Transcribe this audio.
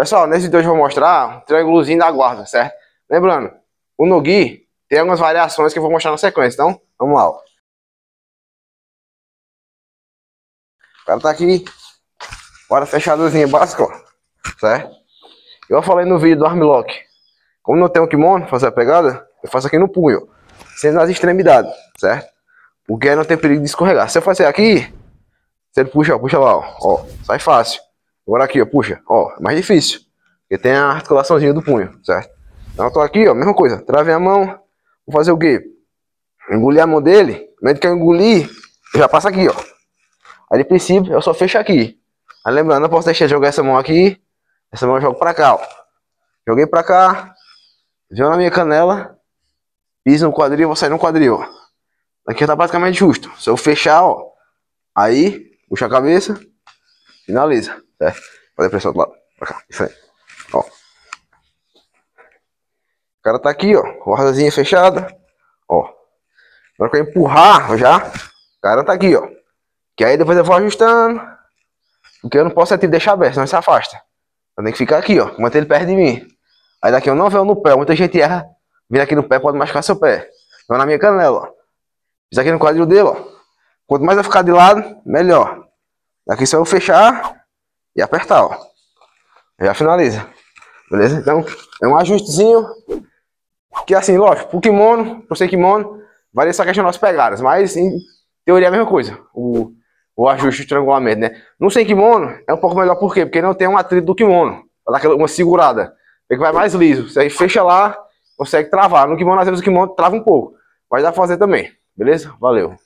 Pessoal, nesse vídeo eu vou mostrar o triângulozinho da guarda, certo? Lembrando, o Nogi tem algumas variações que eu vou mostrar na sequência, então vamos lá. Ó. O cara tá aqui, guarda fechadozinha básica, ó, certo? Eu falei no vídeo do armlock, como não tem o kimono, fazer a pegada, eu faço aqui no punho, sendo nas extremidades, certo? Porque aí não tem perigo de escorregar. Se eu fazer aqui, você puxa, ó, puxa lá, ó, ó, sai fácil. Agora aqui, ó, puxa, ó, mais difícil. Porque tem a articulaçãozinha do punho, certo? Então eu tô aqui, ó, mesma coisa. Travei a mão, vou fazer o quê? Engolir a mão dele. No momento que eu engolir, já passa aqui, ó. Aí de princípio, eu só fecho aqui. Aí lembrando, eu posso deixar de jogar essa mão aqui. Essa mão eu jogo pra cá, ó. Joguei pra cá. Viu na minha canela. pisa no quadril, vou sair no quadril, ó. Aqui tá praticamente justo. Se eu fechar, ó. Aí, puxa a cabeça. Finaliza, certo? Fazer pressão do lado. Pra cá, isso aí. Ó. O cara tá aqui, ó. Guardazinha fechada. Ó. Agora que eu empurrar já, o cara tá aqui, ó. Que aí depois eu vou ajustando. Porque eu não posso até deixar aberto, senão ele se afasta. Eu tenho que ficar aqui, ó. Manter ele perto de mim. Aí daqui eu não venho no pé. Muita gente erra. Vira aqui no pé, pode machucar seu pé. Não na minha canela, ó. Isso aqui no quadril dele, ó. Quanto mais eu ficar de lado, melhor. Aqui só eu fechar e apertar, ó. Já finaliza. Beleza? Então, é um ajustezinho. Que assim, lógico, pro kimono, pro sem kimono, varia essa questão das pegadas. Mas, em teoria, é a mesma coisa. O, o ajuste, de estrangulamento, né? No sem kimono, é um pouco melhor por quê? Porque não tem um atrito do kimono. Pra dar uma segurada. que vai mais liso. Você aí fecha lá, consegue travar. No kimono, às vezes, o kimono trava um pouco. Mas dá pra fazer também. Beleza? Valeu.